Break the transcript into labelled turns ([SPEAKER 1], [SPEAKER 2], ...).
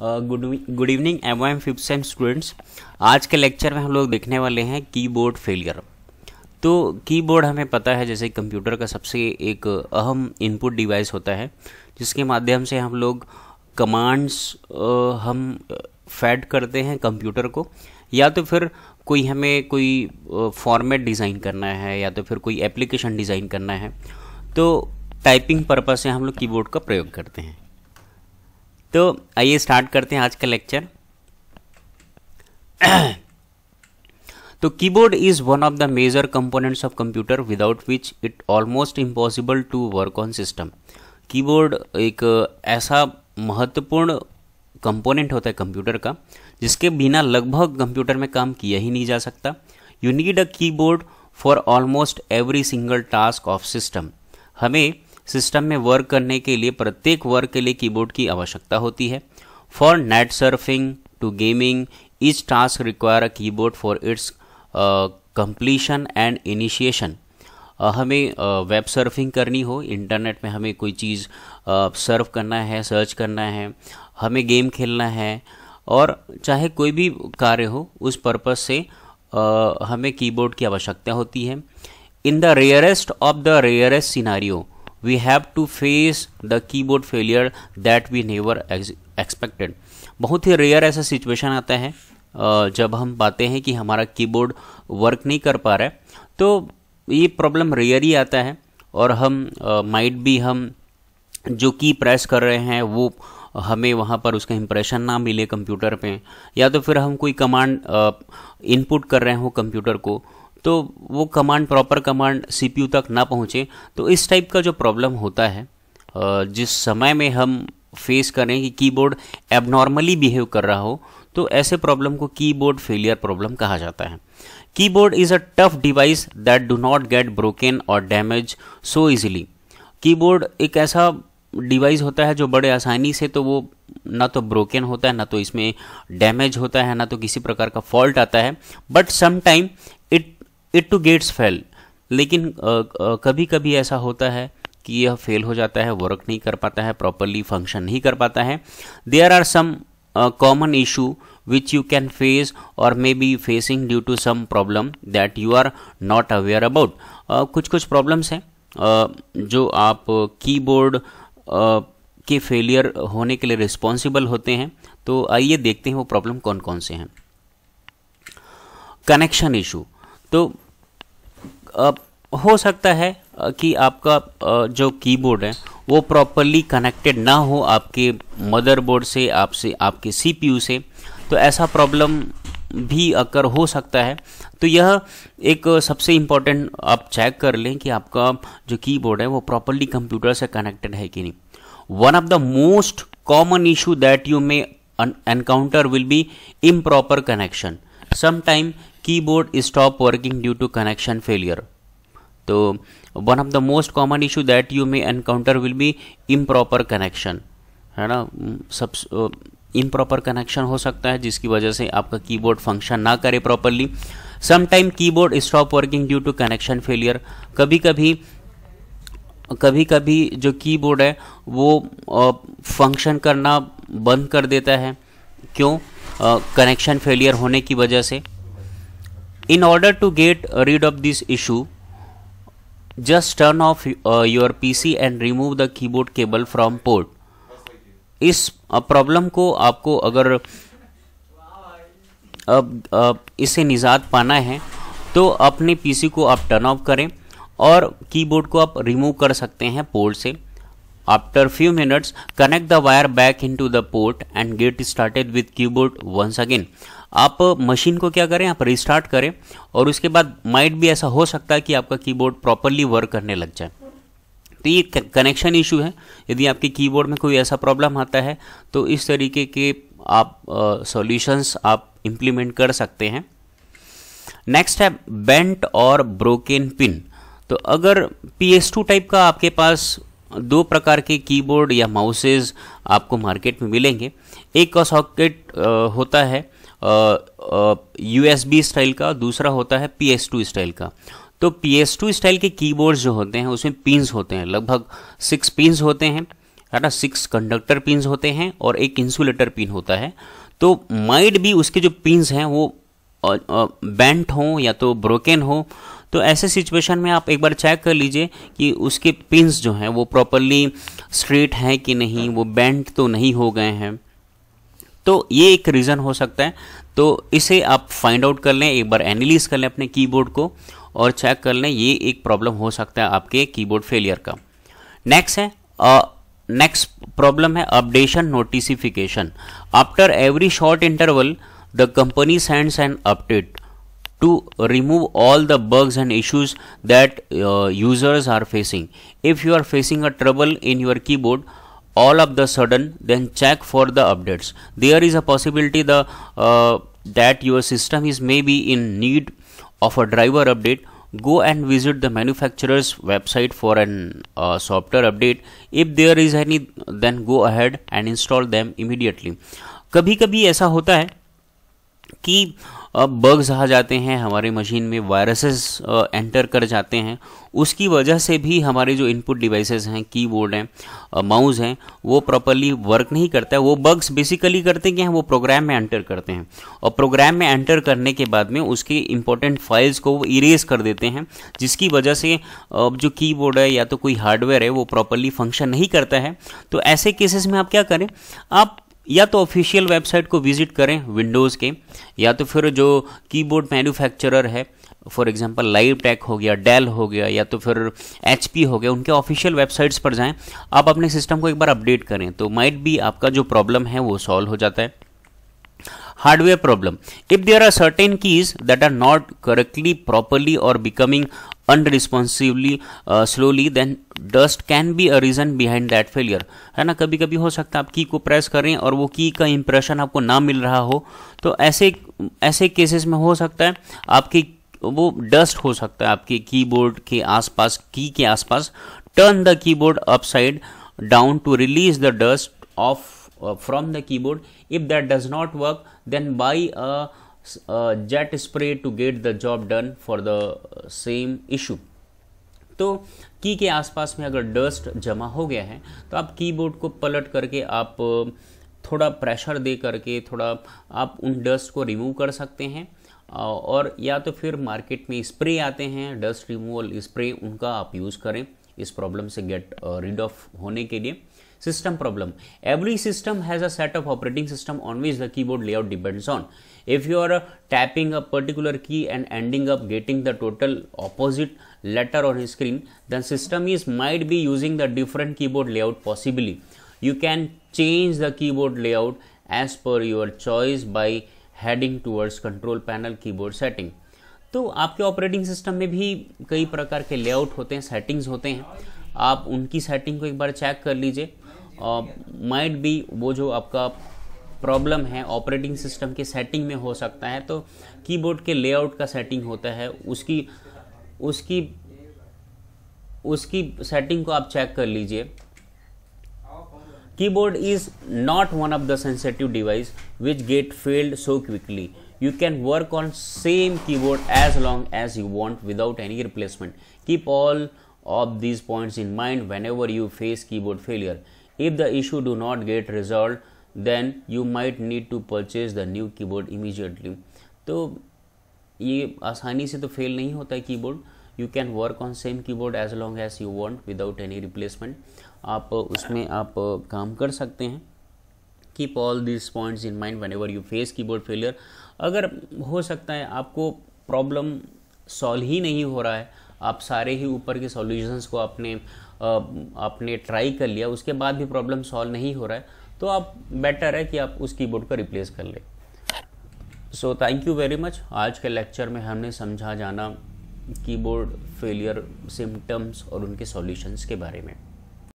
[SPEAKER 1] good good evening M Y M fifth sem students आज के lecture में हम लोग देखने वाले हैं कीबोर्ड फेलियर तो कीबोर्ड हमें पता है जैसे कंप्यूटर का सबसे एक अहम इनपुट डिवाइस होता है जिसके माध्यम से हम लोग कमांड्स हम फैड करते हैं कंप्यूटर को या तो फिर कोई हमें कोई फॉर्मेट डिज़ाइन करना है या तो फिर कोई एप्लीकेशन डिज़ाइन करना है तो टाइपिंग पर्पज़ से हम लोग कीबोर्ड का प्रयोग करते हैं तो आइए स्टार्ट करते हैं आज का लेक्चर तो keyboard is one of the major components of computer without which it almost impossible to work on system keyboard एक uh, ऐसा महत्वपूर्ण कंपोनेंट होता है कंप्यूटर का जिसके बिना लगभग कंप्यूटर में काम किया ही नहीं जा सकता you need a keyboard for almost every single task of system हमें सिस्टम में वर्क करने के लिए प्रत्येक वर्क के लिए कीबोर्ड की आवश्यकता होती है for net surfing to gaming each task require a keyboard for its completion and initiation हमें वेब uh, सर्फिंग करनी हो इंटरनेट में हमें कोई चीज़ सर्व uh, करना है सर्च करना है हमें गेम खेलना है और चाहे कोई भी कार्य हो उस पर्पज़ से uh, हमें कीबोर्ड की आवश्यकता होती है in the rarest of the rarest scenario we have to face the keyboard failure that we never expected बहुत ही रेयर ऐसा सिचुएशन आता है जब हम पाते हैं कि हमारा कीबोर्ड वर्क नहीं कर पा रहा है तो ये प्रॉब्लम रेयर ही आता है और हम माइट भी हम जो की प्रेस कर रहे हैं वो हमें वहाँ पर उसका इम्प्रेशन ना मिले कंप्यूटर पे या तो फिर हम कोई कमांड इनपुट कर रहे हो कंप्यूटर को तो वो कमांड प्रॉपर कमांड सीपीयू तक ना पहुँचे तो इस टाइप का जो प्रॉब्लम होता है जिस समय में हम फेस करें कि कीबोर्ड एबनॉर्मली बिहेव कर रहा हो तो ऐसे प्रॉब्लम को कीबोर्ड फेलियर प्रॉब्लम कहा जाता है keyboard is a tough device that do not get broken or damage so easily keyboard एक ऐसा डिवाइस होता है जो बड़े आसानी से तो वो ना तो ब्रोकन होता है ना तो इसमें डैमेज होता है ना तो किसी प्रकार का फॉल्ट आता है but sometime it too gets fail लेकिन कभी कभी ऐसा होता है कि यह फेल हो जाता है वर्क नहीं कर पाता है प्रॉपरली फंक्शन नहीं कर पाता है there are some common issue which you can face or may be facing due to some problem that you are not aware about कुछ कुछ प्रॉब्लम्स हैं uh, जो आप कीबोर्ड uh, के फेलियर होने के लिए रिस्पॉन्सिबल होते हैं तो आइए देखते हैं वो प्रॉब्लम कौन कौन से हैं कनेक्शन इशू तो हो सकता है कि आपका जो कीबोर्ड है वो प्रॉपरली कनेक्टेड ना हो आपके मदरबोर्ड से आपसे आपके सीपीयू से तो ऐसा प्रॉब्लम भी अगर हो सकता है तो यह एक सबसे इम्पॉर्टेंट आप चेक कर लें कि आपका जो कीबोर्ड है वो प्रॉपरली कंप्यूटर से कनेक्टेड है कि नहीं one of the most common issue that you may encounter will be improper connection sometime keyboard stop working due to connection failure तो one of the most common issue that you may encounter will be improper connection है ना mm, सब improper connection हो सकता है जिसकी वजह से आपका कीबोर्ड फंक्शन ना करे properly sometime keyboard stop working due to connection failure कभी कभी कभी कभी जो कीबोर्ड है वो फंक्शन करना बंद कर देता है क्यों कनेक्शन फेलियर होने की वजह से in order to get rid of this issue just turn off uh, your pc and remove the keyboard cable from port इस प्रॉब्लम uh, को आपको अगर अब, अब इसे निजात पाना है तो अपने पीसी को आप टर्न ऑफ करें और कीबोर्ड को आप रिमूव कर सकते हैं पोर्ट से after few minutes connect the wire back into the port and get started with keyboard once again आप मशीन को क्या करें आप रिस्टार्ट करें और उसके बाद माइट भी ऐसा हो सकता है कि आपका कीबोर्ड प्रॉपरली वर्क करने लग जाए तो ये कनेक्शन इशू है यदि आपके कीबोर्ड में कोई ऐसा प्रॉब्लम आता है तो इस तरीके के आप सॉल्यूशंस आप इम्प्लीमेंट कर सकते हैं नेक्स्ट है बेंट और ब्रोकन पिन तो अगर पी टाइप का आपके पास दो प्रकार के कीबोर्ड या माउसेज आपको मार्केट में मिलेंगे एक का सॉकेट होता है यू एस बी स्टाइल का दूसरा होता है पी एस टू स्टाइल का तो पी एस टू स्टाइल के कीबोर्ड जो होते हैं उसमें पिंस होते हैं लगभग सिक्स पिंस होते हैं है ना सिक्स कंडक्टर पिंस होते हैं और एक इंसुलेटर पिन होता है तो माइड भी उसके जो पिंस हैं वो बेंट हों या तो ब्रोकन हो तो ऐसे सिचुएशन में आप एक बार चेक कर लीजिए कि उसके पिंस जो हैं वो प्रॉपरली स्ट्रेट हैं कि नहीं वो बेंट तो नहीं हो गए हैं तो ये एक रीज़न हो सकता है तो इसे आप फाइंड आउट कर लें एक बार एनालिस कर लें अपने कीबोर्ड को और चेक कर लें ये एक प्रॉब्लम हो सकता है आपके कीबोर्ड फेलियर का नेक्स्ट है नेक्स्ट प्रॉब्लम है updation notification after every short interval the company sends and update to remove all the bugs and issues that users are facing if you are facing a trouble in your keyboard board all of the sudden then check for the updates there is a possibility the uh, that your system is maybe in need of a driver update go and visit the manufacturer's website for an uh, software update if there is any then go ahead and install them immediately कभी कभी ऐसा होता है कि अब bugs आ जाते हैं हमारे मशीन में वायरसेस एंटर कर जाते हैं उसकी वजह से भी हमारे जो इनपुट डिवाइसेस हैं कीबोर्ड हैं माउस हैं वो प्रॉपरली वर्क नहीं करता है वो बग्स बेसिकली करते क्या हैं वो प्रोग्राम में एंटर करते हैं और प्रोग्राम में एंटर करने के बाद में उसके इंपॉर्टेंट फाइल्स को वो इरेज कर देते हैं जिसकी वजह से अब जो कीबोर्ड है या तो कोई हार्डवेयर है वो प्रॉपरली फंक्शन नहीं करता है तो ऐसे केसेस में आप क्या करें आप या तो ऑफिशियल वेबसाइट को विजिट करें विंडोज़ के या तो फिर जो कीबोर्ड मैन्युफैक्चरर है फॉर एग्जांपल लाइव टेक हो गया डेल हो गया या तो फिर एच हो गया उनके ऑफिशियल वेबसाइट्स पर जाएं आप अपने सिस्टम को एक बार अपडेट करें तो माइट भी आपका जो प्रॉब्लम है वो सॉल्व हो जाता है hardware problem if there are certain keys that are not correctly properly or becoming unresponsively slowly then dust can be a reason behind that failure है ना कभी कभी हो सकता है आप की को प्रेस कर रहे हैं और वो की का इंप्रेशन आपको ना मिल रहा हो तो ऐसे ऐसे केसेस में हो सकता है आपकी वो डस्ट हो सकता है आपके कीबोर्ड के आसपास की के आसपास turn the keyboard upside down to release the dust off from the keyboard if that does not work then buy a jet spray to get the job done for the same issue तो की के आसपास में अगर dust जमा हो गया है तो आप कीबोर्ड को पलट करके आप uh, थोड़ा प्रेशर दे करके थोड़ा आप उन डस्ट को रिमूव कर सकते हैं uh, और या तो फिर मार्केट में स्प्रे आते हैं डस्ट रिमूवल स्प्रे उनका आप यूज़ करें इस प्रॉब्लम से गेट रीड ऑफ होने के लिए system problem every system has a set of operating system on which the keyboard layout depends on if you are uh, tapping a particular key and ending up getting the total opposite letter on a screen then system is might be using the different keyboard layout possibly you can change the keyboard layout as per your choice by heading towards control panel keyboard setting तो आपके operating system में भी कई प्रकार के layout होते हैं settings होते हैं आप उनकी सेटिंग को एक बार चेक कर लीजिए और माइट भी वो जो आपका प्रॉब्लम है ऑपरेटिंग सिस्टम के सेटिंग में हो सकता है तो कीबोर्ड के लेआउट का सेटिंग होता है उसकी उसकी उसकी सेटिंग को आप चेक कर लीजिए keyboard is not one of the sensitive device which get failed so quickly you can work on same keyboard as long as you want without any replacement keep all of these points in mind whenever you face keyboard failure if the issue do not get resolve then you might need to purchase the new keyboard immediately तो ये आसानी से तो fail नहीं होता है keyboard you can work on same keyboard as long as you want without any replacement आप उसमें आप काम कर सकते हैं keep all this points in mind whenever you face keyboard failure अगर हो सकता है आपको प्रॉब्लम सॉल्व ही नहीं हो रहा है आप सारे ही ऊपर के सॉल्यूशंस को आपने आपने ट्राई कर लिया उसके बाद भी प्रॉब्लम सॉल्व नहीं हो रहा है तो आप बेटर है कि आप उस कीबोर्ड को रिप्लेस कर लें so thank you very much आज के लेक्चर में हमने समझा जाना कीबोर्ड फेलियर सिम्टम्स और उनके सॉल्यूशंस के बारे में